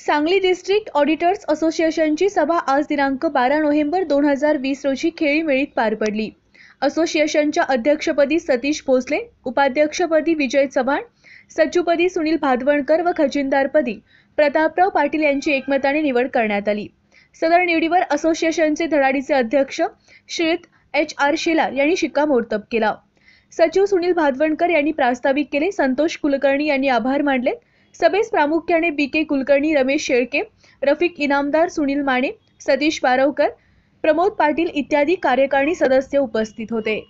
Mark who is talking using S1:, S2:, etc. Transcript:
S1: Sangli district
S2: auditors असोसिएशनची सभा आज दिनांक बारा नोव्हेंबर दोन हजार वीस रोजी खेळीमेळीत पार पडली असोसिएशनच्या अध्यक्षपदी सतीश भोसले उपाध्यक्षपदी विजय चव्हाण सचिवपदी सुनील भादवणकर व खजिनदारपदी प्रतापराव पाटील यांची एकमताने निवड करण्यात आली सदर निवडीवर असोसिएशनचे धडाडीचे अध्यक्ष श्रीत एच आर शेलार यांनी शिक्कामोर्तब केला सचिव सुनील भादवणकर यांनी प्रास्ताविक केले संतोष कुलकर्णी यांनी आभार मानले सभेस प्रामुख्याने बी के कुलकर्णी रमेश शेळके रफिक इनामदार सुनील माने सतीश बारवकर प्रमोद पाटील इत्यादी कार्यकारिणी सदस्य
S1: उपस्थित होते